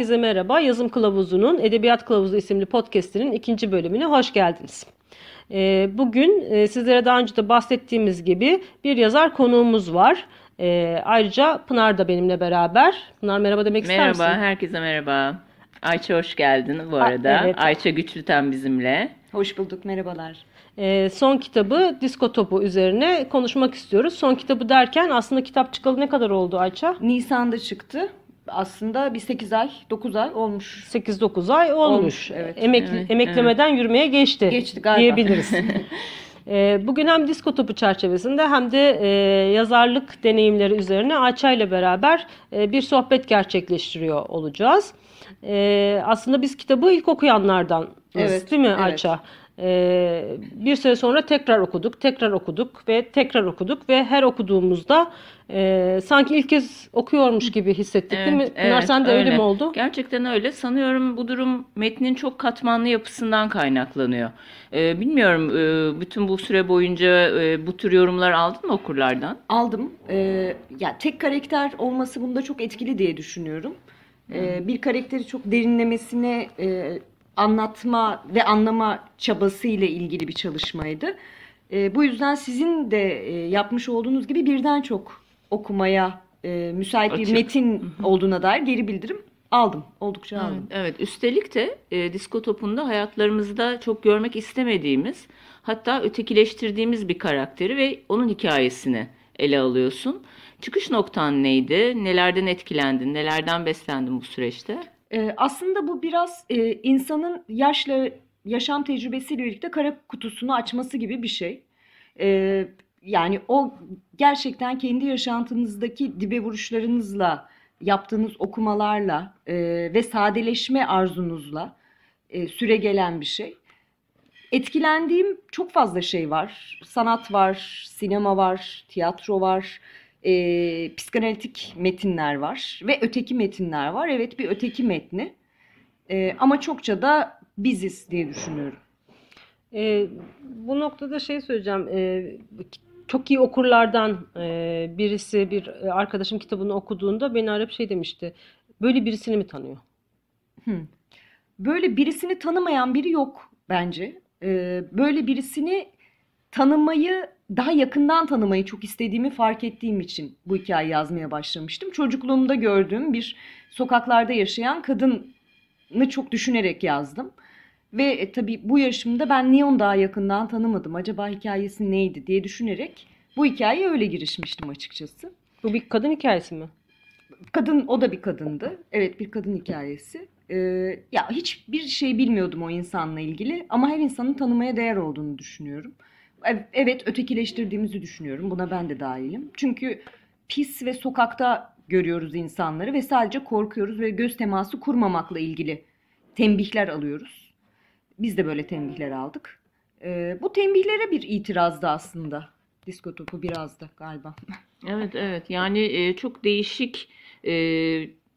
Herkese merhaba. Yazım Kılavuzu'nun Edebiyat Kılavuzu isimli podcast'inin ikinci bölümüne hoş geldiniz. Ee, bugün e, sizlere daha önce de bahsettiğimiz gibi bir yazar konuğumuz var. Ee, ayrıca Pınar da benimle beraber. Pınar merhaba demek merhaba, ister misin? Merhaba, herkese merhaba. Ayça hoş geldin bu arada. Ha, evet. Ayça Güçlüten bizimle. Hoş bulduk, merhabalar. Ee, son kitabı Disko Topu üzerine konuşmak istiyoruz. Son kitabı derken aslında kitap çıkalı ne kadar oldu Ayça? Nisan'da çıktı aslında bir 8 ay, 9 ay olmuş. 8-9 ay olmuş. olmuş evet. Emekli, evet, emeklemeden evet. yürümeye geçti. Geçti galiba. Diyebiliriz. Ee, bugün hem disko topu çerçevesinde hem de e, yazarlık deneyimleri üzerine Ayça ile beraber e, bir sohbet gerçekleştiriyor olacağız. E, aslında biz kitabı ilk okuyanlardan evet, değil mi Ayça? Ee, bir süre sonra tekrar okuduk, tekrar okuduk ve tekrar okuduk ve her okuduğumuzda e, sanki ilk kez okuyormuş gibi hissettik evet, değil mi? Evet, Bunlar sende öyle. öyle mi oldu? Gerçekten öyle. Sanıyorum bu durum metnin çok katmanlı yapısından kaynaklanıyor. Ee, bilmiyorum e, bütün bu süre boyunca e, bu tür yorumlar aldın mı okurlardan? Aldım. Ee, ya tek karakter olması bunda çok etkili diye düşünüyorum. Ee, bir karakteri çok derinlemesine e, anlatma ve anlama çabası ile ilgili bir çalışmaydı. E, bu yüzden sizin de e, yapmış olduğunuz gibi birden çok okumaya e, müsait Açık. bir metin olduğuna dair geri bildirim aldım. Oldukça evet, aldım. Evet, üstelik de e, disko topunda hayatlarımızda çok görmek istemediğimiz hatta ötekileştirdiğimiz bir karakteri ve onun hikayesini ele alıyorsun. Çıkış noktan neydi? Nelerden etkilendin? Nelerden beslendin bu süreçte? E, aslında bu biraz e, insanın yaşla yaşam tecrübesiyle birlikte kara kutusunu açması gibi bir şey. E, yani o gerçekten kendi yaşantınızdaki dibe vuruşlarınızla, yaptığınız okumalarla e, ve sadeleşme arzunuzla e, süre gelen bir şey. Etkilendiğim çok fazla şey var. Sanat var, sinema var, tiyatro var e, psikanalitik metinler var ve öteki metinler var. Evet bir öteki metni e, ama çokça da biziz diye düşünüyorum. E, bu noktada şey söyleyeceğim. E, çok iyi okurlardan e, birisi bir arkadaşım kitabını okuduğunda beni arayıp şey demişti. Böyle birisini mi tanıyor? Hmm. Böyle birisini tanımayan biri yok bence. E, böyle birisini tanımayı daha yakından tanımayı çok istediğimi fark ettiğim için bu hikayeyi yazmaya başlamıştım. Çocukluğumda gördüğüm bir sokaklarda yaşayan kadını çok düşünerek yazdım. Ve e, tabii bu yaşımda ben niye onu daha yakından tanımadım? Acaba hikayesi neydi diye düşünerek bu hikayeye öyle girişmiştim açıkçası. Bu bir kadın hikayesi mi? Kadın, o da bir kadındı. Evet, bir kadın hikayesi. Ee, ya hiçbir şey bilmiyordum o insanla ilgili ama her insanın tanımaya değer olduğunu düşünüyorum evet ötekileştirdiğimizi düşünüyorum. Buna ben de dahilim. Çünkü pis ve sokakta görüyoruz insanları ve sadece korkuyoruz ve göz teması kurmamakla ilgili tembihler alıyoruz. Biz de böyle tembihler aldık. Ee, bu tembihlere bir itirazdı aslında. Disko topu biraz da galiba. Evet evet yani e, çok değişik e,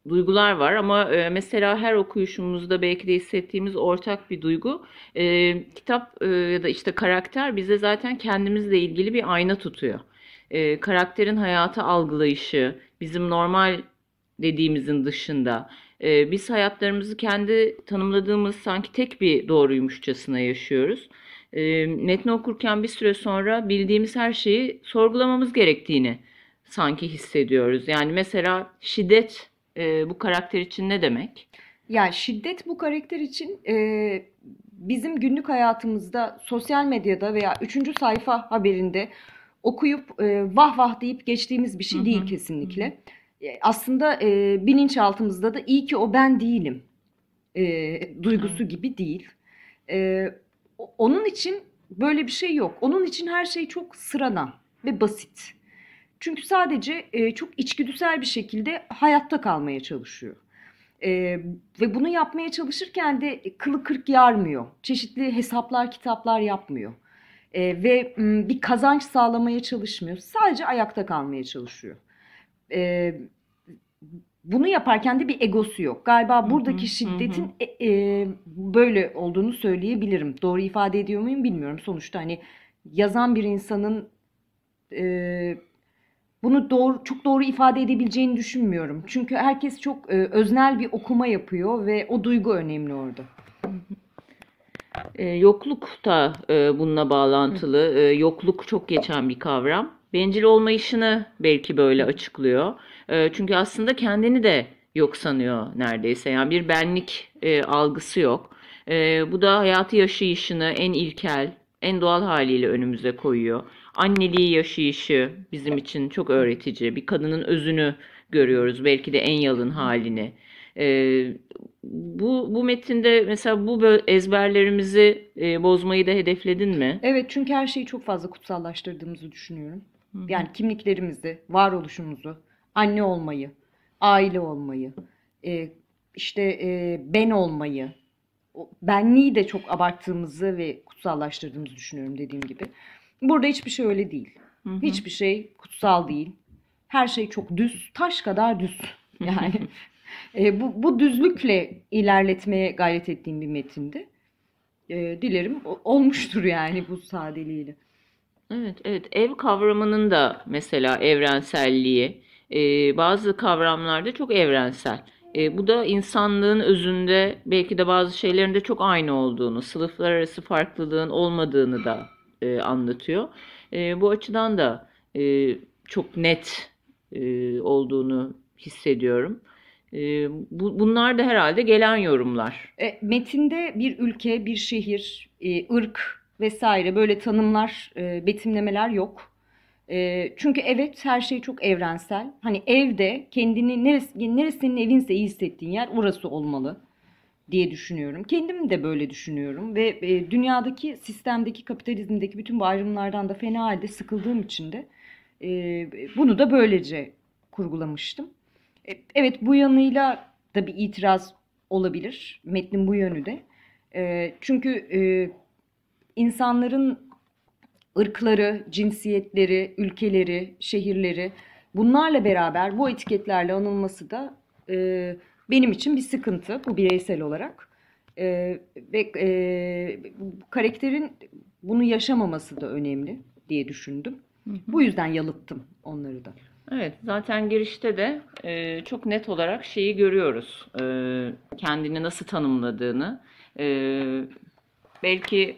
duygular var ama e, mesela her okuyuşumuzda belki de hissettiğimiz ortak bir duygu e, kitap e, ya da işte karakter bize zaten kendimizle ilgili bir ayna tutuyor. karakterin hayata algılayışı bizim normal dediğimizin dışında biz hayatlarımızı kendi tanımladığımız sanki tek bir doğruymuşçasına yaşıyoruz. E, metni okurken bir süre sonra bildiğimiz her şeyi sorgulamamız gerektiğini sanki hissediyoruz. Yani mesela şiddet e, bu karakter için ne demek? Ya yani şiddet bu karakter için e, bizim günlük hayatımızda sosyal medyada veya üçüncü sayfa haberinde okuyup e, vah vah deyip geçtiğimiz bir şey Hı-hı. değil kesinlikle. Hı-hı. E, aslında e, bilinçaltımızda da iyi ki o ben değilim e, duygusu Hı-hı. gibi değil. E, onun için böyle bir şey yok. Onun için her şey çok sıradan ve basit. Çünkü sadece e, çok içgüdüsel bir şekilde hayatta kalmaya çalışıyor. E, ve bunu yapmaya çalışırken de kılı kırk yarmıyor. Çeşitli hesaplar, kitaplar yapmıyor. E, ve m, bir kazanç sağlamaya çalışmıyor. Sadece ayakta kalmaya çalışıyor. E, bunu yaparken de bir egosu yok. Galiba buradaki hı hı, şiddetin hı. E, e, böyle olduğunu söyleyebilirim. Doğru ifade ediyor muyum bilmiyorum. Sonuçta hani yazan bir insanın... E, bunu doğru, çok doğru ifade edebileceğini düşünmüyorum. Çünkü herkes çok e, öznel bir okuma yapıyor ve o duygu önemli orada. E, yokluk da e, bununla bağlantılı. E, yokluk çok geçen bir kavram. Bencil olmayışını belki böyle açıklıyor. E, çünkü aslında kendini de yok sanıyor neredeyse. Yani bir benlik e, algısı yok. E, bu da hayatı yaşayışını en ilkel, en doğal haliyle önümüze koyuyor anneliği yaşayışı bizim için çok öğretici. Bir kadının özünü görüyoruz. Belki de en yalın halini. E, bu, bu metinde mesela bu ezberlerimizi e, bozmayı da hedefledin mi? Evet çünkü her şeyi çok fazla kutsallaştırdığımızı düşünüyorum. Hı-hı. Yani kimliklerimizi, varoluşumuzu, anne olmayı, aile olmayı, e, işte e, ben olmayı, benliği de çok abarttığımızı ve kutsallaştırdığımızı düşünüyorum dediğim gibi. Burada hiçbir şey öyle değil. Hı hı. Hiçbir şey kutsal değil. Her şey çok düz, taş kadar düz. Yani e, bu, bu düzlükle ilerletmeye gayret ettiğim bir metindi. E, dilerim olmuştur yani bu sadeliğiyle. Evet, evet. Ev kavramının da mesela evrenselliği, e, bazı kavramlarda çok evrensel. E, bu da insanlığın özünde belki de bazı şeylerin de çok aynı olduğunu, sınıflar arası farklılığın olmadığını da e, anlatıyor. E, bu açıdan da e, çok net e, olduğunu hissediyorum. E, bu, bunlar da herhalde gelen yorumlar. E, metinde bir ülke, bir şehir, e, ırk vesaire böyle tanımlar, e, betimlemeler yok. E, çünkü evet her şey çok evrensel. Hani evde kendini neresi, neresinin evinse iyi hissettiğin yer orası olmalı diye düşünüyorum. Kendim de böyle düşünüyorum ve e, dünyadaki sistemdeki kapitalizmdeki bütün bu ayrımlardan da fena halde sıkıldığım için de e, bunu da böylece kurgulamıştım. E, evet bu yanıyla da bir itiraz olabilir. Metnin bu yönü de. E, çünkü e, insanların ırkları, cinsiyetleri, ülkeleri, şehirleri bunlarla beraber bu etiketlerle anılması da e, benim için bir sıkıntı bu bireysel olarak. E, ve e, karakterin bunu yaşamaması da önemli diye düşündüm. Hı hı. Bu yüzden yalıttım onları da. Evet, zaten girişte de e, çok net olarak şeyi görüyoruz. E, kendini nasıl tanımladığını. E, belki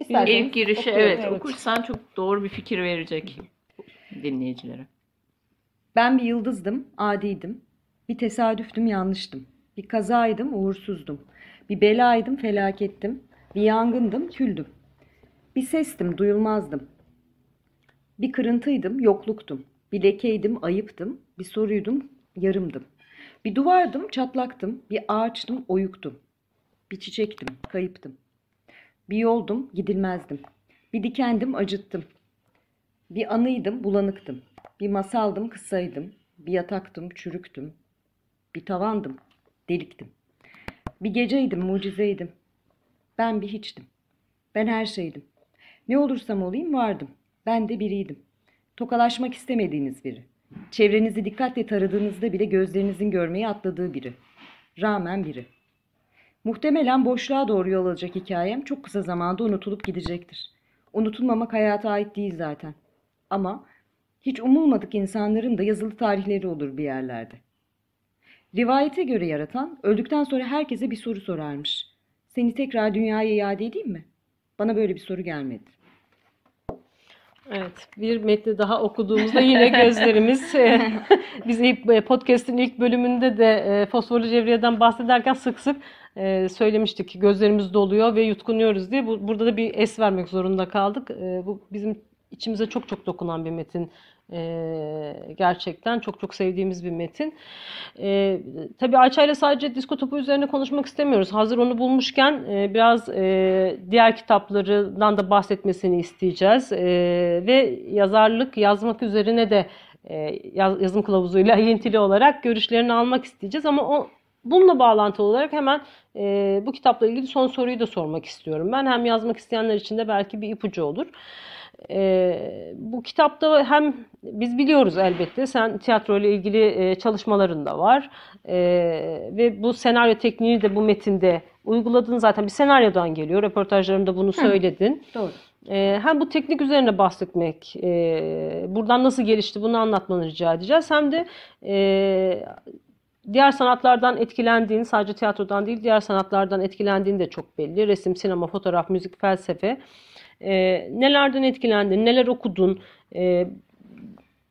İsterseniz ilk girişe okuyorum, evet, evet okursan çok doğru bir fikir verecek dinleyicilere. Ben bir yıldızdım, adiydim. Bir tesadüftüm yanlıştım. Bir kazaydım uğursuzdum. Bir belaydım felakettim. Bir yangındım küldüm. Bir sestim duyulmazdım. Bir kırıntıydım yokluktum. Bir lekeydim ayıptım. Bir soruydum yarımdım. Bir duvardım çatlaktım. Bir ağaçtım oyuktum. Bir çiçektim kayıptım. Bir yoldum gidilmezdim. Bir dikendim acıttım. Bir anıydım bulanıktım. Bir masaldım kısaydım. Bir yataktım çürüktüm. Bir tavandım, deliktim. Bir geceydim, mucizeydim. Ben bir hiçtim. Ben her şeydim. Ne olursam olayım vardım. Ben de biriydim. Tokalaşmak istemediğiniz biri. Çevrenizi dikkatle taradığınızda bile gözlerinizin görmeyi atladığı biri. Rağmen biri. Muhtemelen boşluğa doğru yol alacak hikayem çok kısa zamanda unutulup gidecektir. Unutulmamak hayata ait değil zaten. Ama hiç umulmadık insanların da yazılı tarihleri olur bir yerlerde. Rivayete göre yaratan öldükten sonra herkese bir soru sorarmış. Seni tekrar dünyaya iade edeyim mi? Bana böyle bir soru gelmedi. Evet, bir metni daha okuduğumuzda yine gözlerimiz e, biz ilk e, podcast'in ilk bölümünde de e, fosforlu cevriyeden bahsederken sık sık söylemiştik ki gözlerimiz doluyor ve yutkunuyoruz diye. Burada da bir es vermek zorunda kaldık. Bu bizim içimize çok çok dokunan bir metin e, gerçekten çok çok sevdiğimiz bir metin. E, tabii Ayça ile sadece disko topu üzerine konuşmak istemiyoruz. Hazır onu bulmuşken e, biraz e, diğer kitaplarından da bahsetmesini isteyeceğiz. E, ve yazarlık yazmak üzerine de e, yaz, yazım kılavuzuyla yentili olarak görüşlerini almak isteyeceğiz. Ama o, Bununla bağlantılı olarak hemen e, bu kitapla ilgili son soruyu da sormak istiyorum. Ben hem yazmak isteyenler için de belki bir ipucu olur. E, bu kitapta hem biz biliyoruz elbette sen tiyatro ile ilgili e, çalışmaların da var e, ve bu senaryo tekniğini de bu metinde uyguladın zaten bir senaryodan geliyor röportajlarımda bunu söyledin. Hı, doğru. E, hem bu teknik üzerine bahsetmek, e, buradan nasıl gelişti bunu anlatmanı rica edeceğiz. Hem de e, diğer sanatlardan etkilendiğin sadece tiyatrodan değil diğer sanatlardan etkilendiğin de çok belli. Resim, sinema, fotoğraf, müzik, felsefe. E, nelerden etkilendin, neler okudun? E,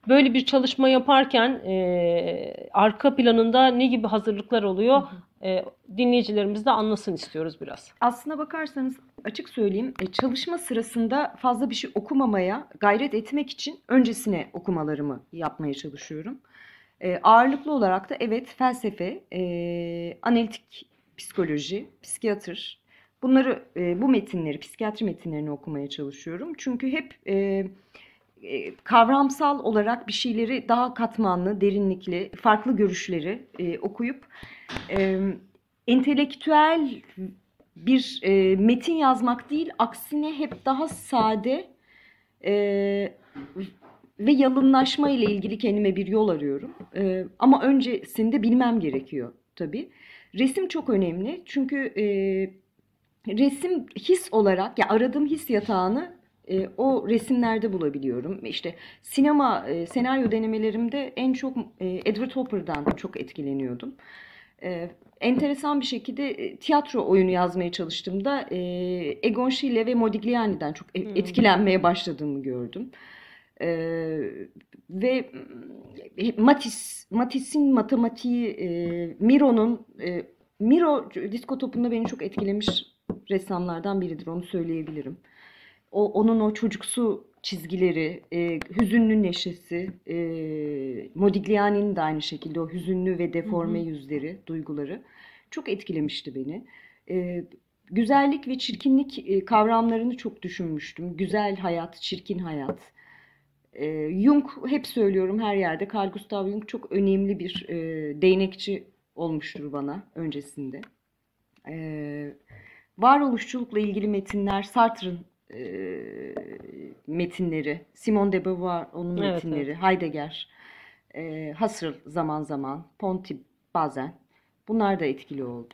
böyle bir çalışma yaparken e, arka planında ne gibi hazırlıklar oluyor? Hı E, dinleyicilerimiz de anlasın istiyoruz biraz. Aslına bakarsanız açık söyleyeyim e, çalışma sırasında fazla bir şey okumamaya gayret etmek için öncesine okumalarımı yapmaya çalışıyorum. E, ağırlıklı olarak da evet felsefe, e, analitik psikoloji, psikiyatr, Bunları e, bu metinleri, psikiyatri metinlerini okumaya çalışıyorum. Çünkü hep e, e, kavramsal olarak bir şeyleri daha katmanlı, derinlikli, farklı görüşleri e, okuyup e, entelektüel bir e, metin yazmak değil, aksine hep daha sade e, ve yalınlaşma ile ilgili kendime bir yol arıyorum. E, ama öncesinde bilmem gerekiyor tabii. Resim çok önemli çünkü... E, resim his olarak ya aradığım his yatağını e, o resimlerde bulabiliyorum. İşte sinema e, senaryo denemelerimde en çok e, Edward Hopper'dan çok etkileniyordum. E, enteresan bir şekilde e, tiyatro oyunu yazmaya çalıştığımda e, Egon Schiele ve Modigliani'den çok e, hmm. etkilenmeye başladığımı gördüm. E, ve Matis, e, Matis'in matematiği, e, Miro'nun e, Miro e, disko topunda beni çok etkilemiş ressamlardan biridir onu söyleyebilirim. O, onun o çocuksu çizgileri, e, hüzünlü neşesi, e, Modigliani'nin de aynı şekilde o hüzünlü ve deforme hı hı. yüzleri, duyguları çok etkilemişti beni. E, güzellik ve çirkinlik e, kavramlarını çok düşünmüştüm. Güzel hayat, çirkin hayat. E, Jung hep söylüyorum her yerde. Carl Gustav Jung çok önemli bir e, değnekçi olmuştur bana öncesinde. Evet varoluşçulukla ilgili metinler Sartre'ın e, metinleri, Simone de Beauvoir onun evet, metinleri, evet. Heidegger, e, Husserl zaman zaman, Ponty bazen bunlar da etkili oldu.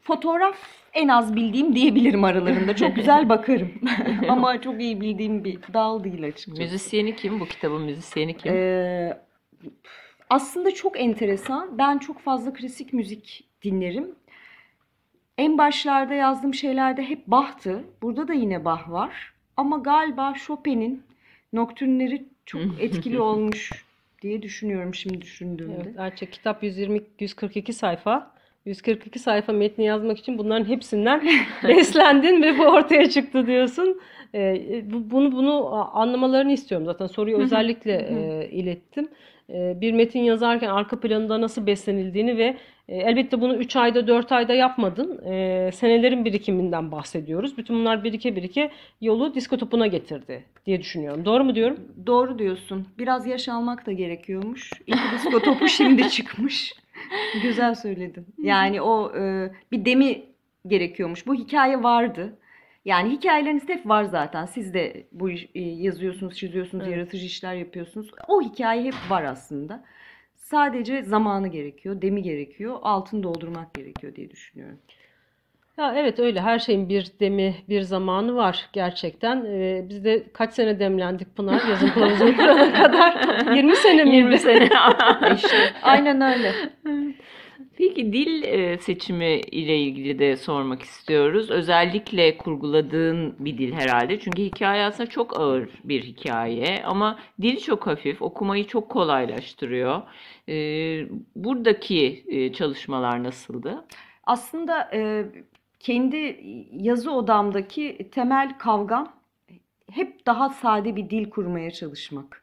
Fotoğraf en az bildiğim diyebilirim aralarında. Çok güzel bakarım. Ama çok iyi bildiğim bir dal değil açıkçası. Müzisyeni kim? Bu kitabın müzisyeni kim? Ee, aslında çok enteresan. Ben çok fazla klasik müzik dinlerim. En başlarda yazdığım şeylerde hep bahtı. Burada da yine bah var. Ama galiba Chopin'in noktünleri çok etkili olmuş diye düşünüyorum şimdi düşündüğümde. Evet, Ayça kitap 120 142 sayfa. 142 sayfa metni yazmak için bunların hepsinden beslendin ve bu ortaya çıktı diyorsun. E, bu, bunu bunu anlamalarını istiyorum zaten. Soruyu özellikle e, ilettim. E, bir metin yazarken arka planında nasıl beslenildiğini ve e, elbette bunu 3 ayda 4 ayda yapmadın. E, senelerin birikiminden bahsediyoruz. Bütün bunlar birike birike yolu disko topuna getirdi diye düşünüyorum. Doğru mu diyorum? Doğru diyorsun. Biraz yaş almak da gerekiyormuş. İlk disko topu şimdi çıkmış. Güzel söyledin. Yani o e, bir demi gerekiyormuş. Bu hikaye vardı. Yani hikayeleriniz hep var zaten. Siz de bu e, yazıyorsunuz, çiziyorsunuz, evet. yaratıcı işler yapıyorsunuz. O hikaye hep var aslında. Sadece zamanı gerekiyor, demi gerekiyor, altını doldurmak gerekiyor diye düşünüyorum. Ya evet öyle her şeyin bir demi bir zamanı var gerçekten. Ee, biz de kaç sene demlendik Pınar yazın kılavuzunu kurana kadar 20 sene mi? 20 sene. İşte. aynen öyle. Peki dil e, seçimi ile ilgili de sormak istiyoruz. Özellikle kurguladığın bir dil herhalde. Çünkü hikaye aslında çok ağır bir hikaye ama dil çok hafif, okumayı çok kolaylaştırıyor. E, buradaki e, çalışmalar nasıldı? Aslında kendi yazı odamdaki temel kavgam hep daha sade bir dil kurmaya çalışmak.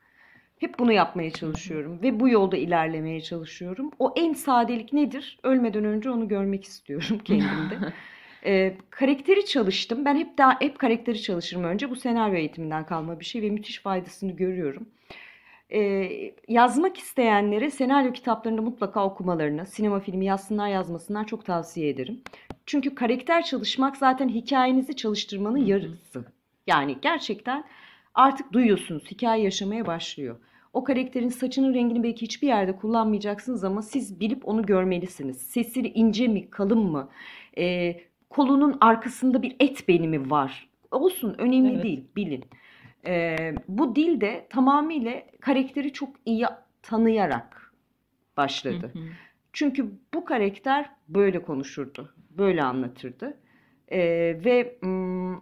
Hep bunu yapmaya çalışıyorum ve bu yolda ilerlemeye çalışıyorum. O en sadelik nedir? Ölmeden önce onu görmek istiyorum kendimde. e, karakteri çalıştım. Ben hep daha hep karakteri çalışırım önce. Bu senaryo eğitiminden kalma bir şey ve müthiş faydasını görüyorum. E, yazmak isteyenlere senaryo kitaplarını mutlaka okumalarını, sinema filmi yazsınlar yazmasınlar çok tavsiye ederim. Çünkü karakter çalışmak zaten hikayenizi çalıştırmanın yarısı. Yani gerçekten artık duyuyorsunuz. Hikaye yaşamaya başlıyor. O karakterin saçının rengini belki hiçbir yerde kullanmayacaksınız ama siz bilip onu görmelisiniz. Sesi ince mi, kalın mı? E, kolunun arkasında bir et beni mi var. Olsun, önemli evet. değil, bilin. E, bu dil de tamamıyla karakteri çok iyi tanıyarak başladı. Hı hı. Çünkü bu karakter böyle konuşurdu, böyle anlatırdı. E, ve... M-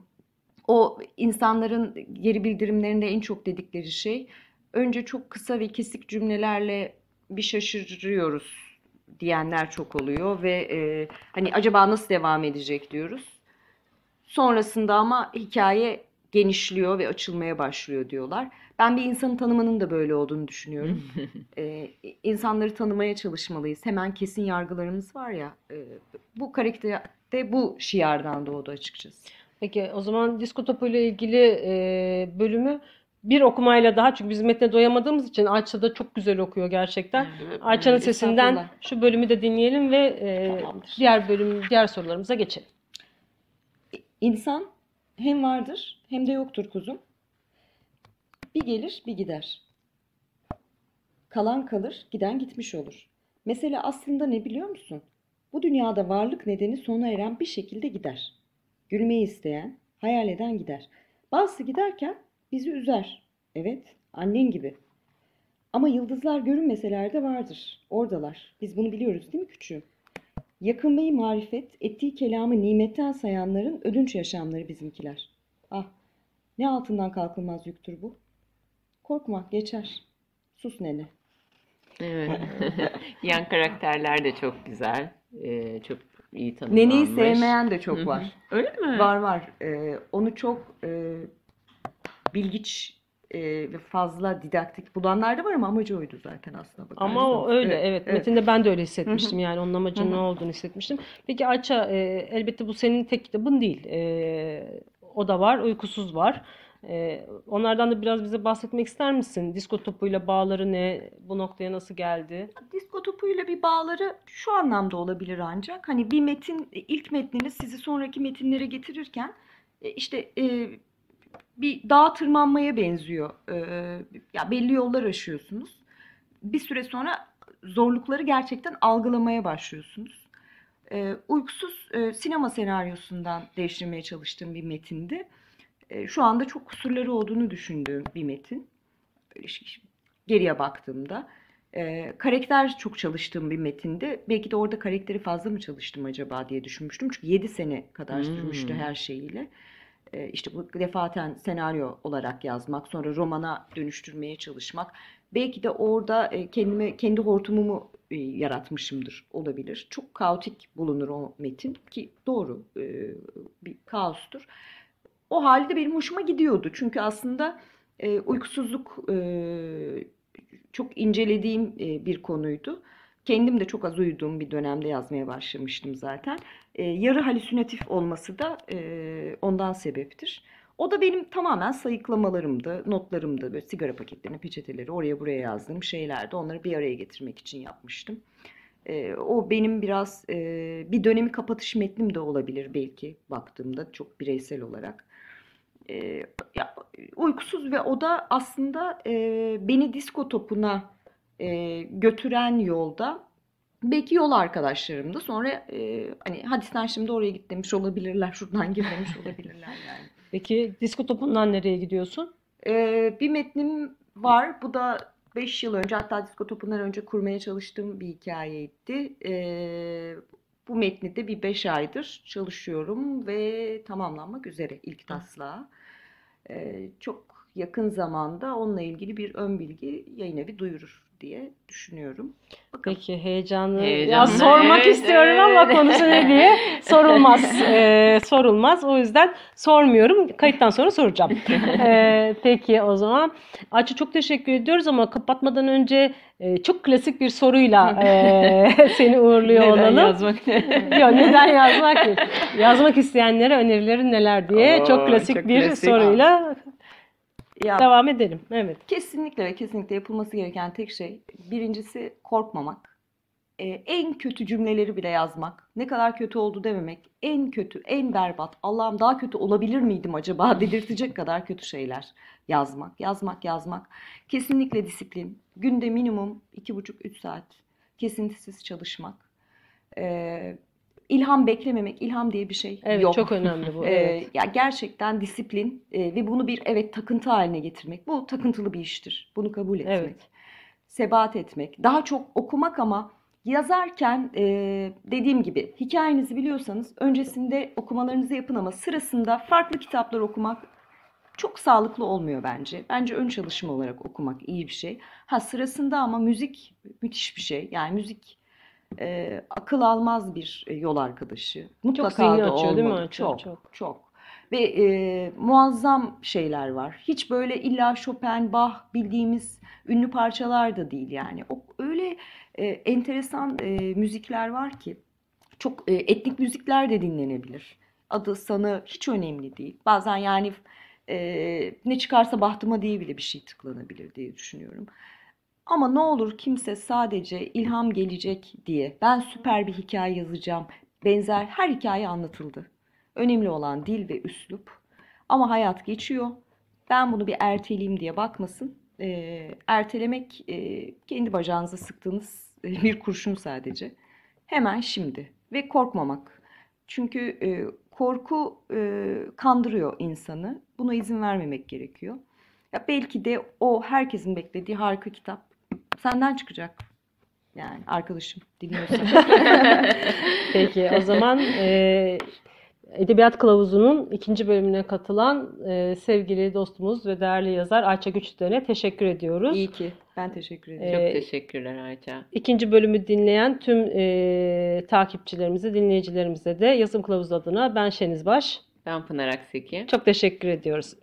o insanların geri bildirimlerinde en çok dedikleri şey önce çok kısa ve kesik cümlelerle bir şaşırıyoruz diyenler çok oluyor ve e, hani acaba nasıl devam edecek diyoruz. Sonrasında ama hikaye genişliyor ve açılmaya başlıyor diyorlar. Ben bir insanı tanımanın da böyle olduğunu düşünüyorum. ee, insanları tanımaya çalışmalıyız. Hemen kesin yargılarımız var ya. E, bu karakterde bu şiardan doğdu açıkçası. Peki o zaman disko topuyla ilgili e, bölümü bir okumayla daha çünkü biz metne doyamadığımız için Ayça da çok güzel okuyor gerçekten. Ayça'nın sesinden şu bölümü de dinleyelim ve e, diğer bölüm diğer sorularımıza geçelim. İnsan hem vardır hem de yoktur kuzum. Bir gelir bir gider. Kalan kalır, giden gitmiş olur. Mesela aslında ne biliyor musun? Bu dünyada varlık nedeni sona eren bir şekilde gider. Gülmeyi isteyen, hayal eden gider. Bazısı giderken bizi üzer. Evet, annen gibi. Ama yıldızlar görünmeseler de vardır. Oradalar. Biz bunu biliyoruz değil mi küçüğüm? Yakınmayı marifet, ettiği kelamı nimetten sayanların ödünç yaşamları bizimkiler. Ah, ne altından kalkılmaz yüktür bu. Korkma, geçer. Sus nene. Evet. Yan karakterler de çok güzel. Ee, çok İyi Neneyi sevmeyen de çok var. Öyle mi? Var var. Ee, onu çok e, bilgiç e, ve fazla didaktik bulanlar da var ama amacı oydu zaten aslında. bakarsın. Ama o öyle evet. Metinde ben de öyle hissetmiştim yani onun amacının ne olduğunu hissetmiştim. Peki aça e, elbette bu senin tek kitabın değil. E, o da var, uykusuz var. E, onlardan da biraz bize bahsetmek ister misin? Disko topuyla bağları ne? Bu noktaya nasıl geldi? Disko topuyla bir bağları şu anlamda olabilir ancak. Hani bir metin, ilk metniniz sizi sonraki metinlere getirirken e, işte e, bir dağa tırmanmaya benziyor. E, ya belli yollar aşıyorsunuz. Bir süre sonra zorlukları gerçekten algılamaya başlıyorsunuz. E, uykusuz e, sinema senaryosundan değiştirmeye çalıştığım bir metindi. Ee, şu anda çok kusurları olduğunu düşündüğüm bir metin. geriye baktığımda. E, karakter çok çalıştığım bir metinde. Belki de orada karakteri fazla mı çalıştım acaba diye düşünmüştüm. Çünkü 7 sene kadar hmm. sürmüştü her şeyiyle. E, işte bu defaten senaryo olarak yazmak, sonra romana dönüştürmeye çalışmak. Belki de orada e, kendime kendi hortumumu e, yaratmışımdır olabilir. Çok kaotik bulunur o metin ki doğru e, bir kaostur o halde benim hoşuma gidiyordu. Çünkü aslında e, uykusuzluk e, çok incelediğim e, bir konuydu. Kendim de çok az uyuduğum bir dönemde yazmaya başlamıştım zaten. E, yarı halüsinatif olması da e, ondan sebeptir. O da benim tamamen sayıklamalarımdı, notlarımdı. Böyle sigara paketlerini, peçeteleri oraya buraya yazdığım şeylerdi. Onları bir araya getirmek için yapmıştım. E, o benim biraz e, bir dönemi kapatış metnim de olabilir belki baktığımda çok bireysel olarak e, uykusuz ve o da aslında e, beni disko topuna e, götüren yolda belki yol arkadaşlarım da sonra e, hani hadi sen şimdi oraya git demiş olabilirler şuradan gir demiş olabilirler yani. Peki disko topundan nereye gidiyorsun? E, bir metnim var bu da 5 yıl önce hatta disko topundan önce kurmaya çalıştığım bir hikayeydi. E, bu metni de bir beş aydır çalışıyorum ve tamamlanmak üzere ilk taslağı. Ee, çok yakın zamanda onunla ilgili bir ön bilgi yayın evi duyurur diye düşünüyorum. Bakalım. Peki heyecanlı. Ya sormak evet, istiyorum evet. ama konusu ne diye sorulmaz. ee, sorulmaz. O yüzden sormuyorum. Kayıttan sonra soracağım. ee, peki o zaman. Açı çok teşekkür ediyoruz ama kapatmadan önce e, çok klasik bir soruyla e, seni uğurluyor neden olalım. Yazmak ne? Yo, neden yazmak? Yazmak isteyenlere önerileri neler diye Oo, çok klasik çok bir soruyla ya, Devam edelim. Evet. Kesinlikle ve kesinlikle yapılması gereken tek şey birincisi korkmamak. Ee, en kötü cümleleri bile yazmak. Ne kadar kötü oldu dememek. En kötü, en berbat. Allah'ım daha kötü olabilir miydim acaba dedirtecek kadar kötü şeyler yazmak. Yazmak, yazmak. Kesinlikle disiplin. Günde minimum 2,5-3 saat kesintisiz çalışmak. Ee, ilham beklememek, ilham diye bir şey evet, yok. Çok önemli bu. Ee, evet. ya gerçekten disiplin e, ve bunu bir evet takıntı haline getirmek. Bu takıntılı bir iştir. Bunu kabul etmek. Evet. Sebat etmek. Daha çok okumak ama yazarken e, dediğim gibi hikayenizi biliyorsanız öncesinde okumalarınızı yapın ama sırasında farklı kitaplar okumak çok sağlıklı olmuyor bence. Bence ön çalışma olarak okumak iyi bir şey. Ha sırasında ama müzik müthiş bir şey. Yani müzik e, akıl almaz bir e, yol arkadaşı. Mutlaka çok zihni da açıyor olmadı. değil mi? çok, çok. çok. Ve e, muazzam şeyler var. Hiç böyle illa Chopin, Bach bildiğimiz ünlü parçalar da değil yani. O, öyle e, enteresan e, müzikler var ki çok e, etnik müzikler de dinlenebilir. Adı sanı hiç önemli değil. Bazen yani e, ne çıkarsa bahtıma diye bile bir şey tıklanabilir diye düşünüyorum. Ama ne olur kimse sadece ilham gelecek diye ben süper bir hikaye yazacağım. Benzer her hikaye anlatıldı. Önemli olan dil ve üslup. Ama hayat geçiyor. Ben bunu bir erteleyeyim diye bakmasın. E, ertelemek e, kendi bacağınıza sıktığınız bir kurşun sadece. Hemen şimdi ve korkmamak. Çünkü e, korku e, kandırıyor insanı. Buna izin vermemek gerekiyor. Ya belki de o herkesin beklediği harika kitap senden çıkacak. Yani arkadaşım dinliyorsun. Peki o zaman e, Edebiyat Kılavuzu'nun ikinci bölümüne katılan e, sevgili dostumuz ve değerli yazar Ayça Güçlü'ne teşekkür ediyoruz. İyi ki. Ben teşekkür e, ederim. Çok teşekkürler Ayça. İkinci bölümü dinleyen tüm e, takipçilerimize, dinleyicilerimize de Yazım Kılavuzu adına ben Şeniz Baş. Ben Pınar Akseki. Çok teşekkür ediyoruz.